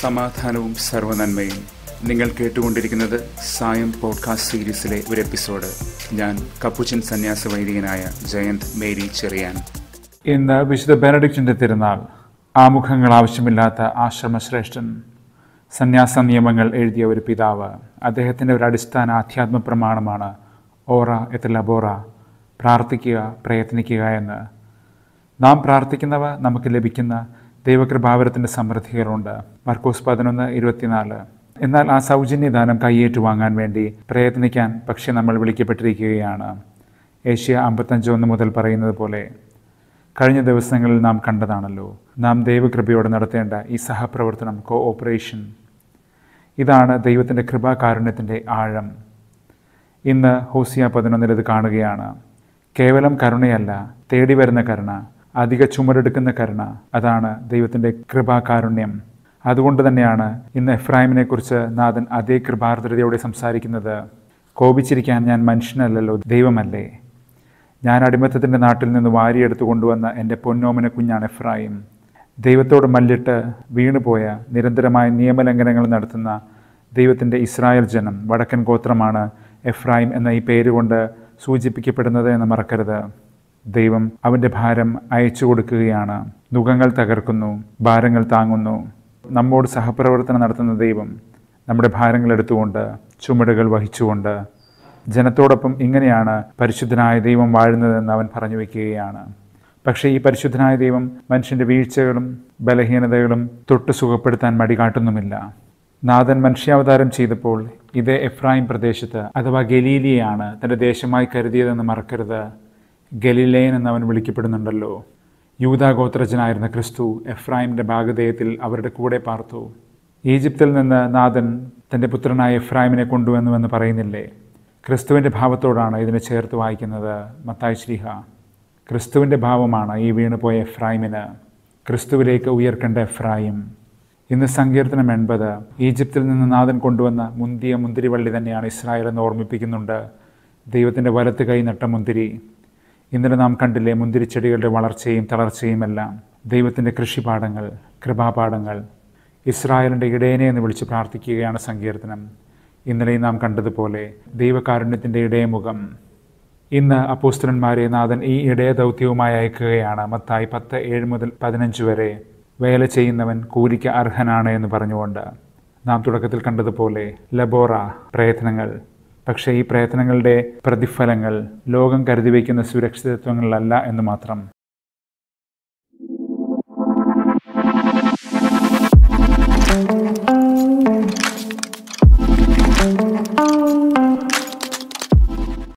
സമാധാനവും സർവനന്മയും നിങ്ങൾ കേട്ടുകൊണ്ടിരിക്കുന്നത് സായം പോഡ്കാസ്റ്റ് സീരീസിലെ ഒരു എപ്പിസോഡ് ഞാൻ കപ്പുച്ചൻ സന്യാസ വൈദികനായ ജയന്ത് മേരി ചെറിയാൻ ഇന്ന് വിശുദ്ധ ബെനഡിക്റ്റിൻ്റെ തിരുനാൾ ആമുഖങ്ങൾ ആവശ്യമില്ലാത്ത ആശ്രമശ്രേഷ്ഠൻ സന്യാസ നിയമങ്ങൾ എഴുതിയ ഒരു പിതാവ് അദ്ദേഹത്തിൻ്റെ ഒരു അടിസ്ഥാന ആധ്യാത്മ പ്രമാണമാണ് ഓറ എത്ര ലബോറ പ്രാർത്ഥിക്കുക പ്രയത്നിക്കുക എന്ന് നാം പ്രാർത്ഥിക്കുന്നവ നമുക്ക് ലഭിക്കുന്ന ദൈവകൃപാവരത്തിൻ്റെ സമൃദ്ധികളുണ്ട് മർക്കോസ് പതിനൊന്ന് ഇരുപത്തിനാല് എന്നാൽ ആ സൗജന്യദാനം വാങ്ങാൻ വേണ്ടി പ്രയത്നിക്കാൻ പക്ഷെ നമ്മൾ വിളിക്കപ്പെട്ടിരിക്കുകയാണ് ഏഷ്യ ഒന്ന് മുതൽ പറയുന്നത് പോലെ കഴിഞ്ഞ ദിവസങ്ങളിൽ നാം കണ്ടതാണല്ലോ നാം ദൈവകൃപയോട് നടത്തേണ്ട ഈ സഹപ്രവർത്തനം കോ ഓപ്പറേഷൻ ഇതാണ് ദൈവത്തിൻ്റെ കൃപാകാരുണ്യത്തിൻ്റെ ആഴം ഇന്ന് ഹോസിയ പതിനൊന്നിൽ ഇത് കാണുകയാണ് കേവലം കരുണയല്ല തേടി വരുന്ന കരുണ അധിക ചുമരെടുക്കുന്ന കരുണ അതാണ് ദൈവത്തിൻ്റെ കൃപാകാരുണ്യം അതുകൊണ്ട് തന്നെയാണ് ഇന്ന് എഫ്രാഹിമിനെ കുറിച്ച് നാഥൻ അതേ കൃപാർദ്രതയോടെ സംസാരിക്കുന്നത് കോപിച്ചിരിക്കാൻ ഞാൻ മനുഷ്യനല്ലല്ലോ ദൈവമല്ലേ ഞാൻ അടിമത്തത്തിൻ്റെ നാട്ടിൽ നിന്ന് വാരിയെടുത്തു കൊണ്ടുവന്ന എൻ്റെ പൊന്നോമന കുഞ്ഞാണ് എഫ്രാഹിം ദൈവത്തോട് മല്ലിട്ട് വീണുപോയ നിരന്തരമായ നിയമലംഘനങ്ങൾ നടത്തുന്ന ദൈവത്തിൻ്റെ ഇസ്രായേൽ ജനം വടക്കൻ ഗോത്രമാണ് എഫ്രാഹിം എന്ന ഈ പേരുകൊണ്ട് സൂചിപ്പിക്കപ്പെടുന്നത് എന്ന് മറക്കരുത് ദൈവം അവൻ്റെ ഭാരം അയച്ചു കൊടുക്കുകയാണ് ദുഃഖങ്ങൾ തകർക്കുന്നു ഭാരങ്ങൾ താങ്ങുന്നു നമ്മോട് സഹപ്രവർത്തനം നടത്തുന്ന ദൈവം നമ്മുടെ ഭാരങ്ങൾ എടുത്തുകൊണ്ട് ചുമടുകൾ വഹിച്ചുകൊണ്ട് ജനത്തോടൊപ്പം ഇങ്ങനെയാണ് പരിശുദ്ധനായ ദൈവം വാഴുന്നതെന്ന് അവൻ പറഞ്ഞു വയ്ക്കുകയാണ് പക്ഷേ ഈ പരിശുദ്ധനായ ദൈവം മനുഷ്യൻ്റെ വീഴ്ചകളും ബലഹീനതകളും തൊട്ട് സുഖപ്പെടുത്താൻ മടികാട്ടുന്നുമില്ല നാഥൻ മനുഷ്യാവതാരം ചെയ്തപ്പോൾ ഇതേ എഫ്രായിം പ്രദേശത്ത് അഥവാ ഗലീലിയാണ് തൻ്റെ ദേശമായി കരുതിയതെന്ന് മറക്കരുത് ഗലീലയൻ എന്നവൻ വിളിക്കപ്പെടുന്നുണ്ടല്ലോ യൂതാഗോത്രജനായിരുന്ന ക്രിസ്തു എഫ്രായിമിൻ്റെ ഭാഗധേയത്തിൽ അവരുടെ കൂടെ പാർത്തു ഈജിപ്തിൽ നിന്ന് നാഥൻ തൻ്റെ പുത്രനായ എഫ്രായിമിനെ കൊണ്ടുവന്നുവെന്ന് പറയുന്നില്ലേ ക്രിസ്തുവിൻ്റെ ഭാവത്തോടാണ് ഇതിനെ ചേർത്ത് വായിക്കുന്നത് മത്തായി ശ്രീഹ ക്രിസ്തുവിൻ്റെ ഭാവമാണ് ഈ വീണുപോയ എഫ്രായിമിന് ക്രിസ്തുവിലേക്ക് ഉയർക്കേണ്ട എഫ്രായിം ഇന്ന് സങ്കീർത്തനം എൺപത് ഈജിപ്തിൽ നിന്ന് നാഥൻ കൊണ്ടുവന്ന മുന്തിയ മുന്തിരിവള്ളി തന്നെയാണ് ഇസ്രായേൽ എന്ന് ഓർമ്മിപ്പിക്കുന്നുണ്ട് ദൈവത്തിൻ്റെ വലത്ത് കൈ നട്ട മുന്തിരി ഇന്നലെ നാം കണ്ടില്ലേ മുന്തിരിച്ചെടികളുടെ വളർച്ചയും തളർച്ചയുമെല്ലാം ദൈവത്തിൻ്റെ കൃഷിപാഠങ്ങൾ കൃപാപാഠങ്ങൾ ഇസ്രായേലിൻ്റെ ഇടയനെ എന്ന് വിളിച്ച് പ്രാർത്ഥിക്കുകയാണ് സങ്കീർത്തനം ഇന്നലെയും നാം കണ്ടതുപോലെ ദൈവകാരുണ്യത്തിൻ്റെ ഇടയമുഖം ഇന്ന് അപ്പോസ്റ്റലന്മാരെ നാഥൻ ഈ ഇടയ ദൗത്യവുമായി അയക്കുകയാണ് മത്തായി പത്ത് ഏഴ് മുതൽ പതിനഞ്ച് വരെ വേല ചെയ്യുന്നവൻ കൂലിക്ക് അർഹനാണ് എന്ന് പറഞ്ഞുകൊണ്ട് നാം തുടക്കത്തിൽ കണ്ടതുപോലെ ലബോറ പ്രയത്നങ്ങൾ പക്ഷേ ഈ പ്രയത്നങ്ങളുടെ പ്രതിഫലങ്ങൾ ലോകം കരുതി വയ്ക്കുന്ന സുരക്ഷിതത്വങ്ങളിലല്ല എന്ന് മാത്രം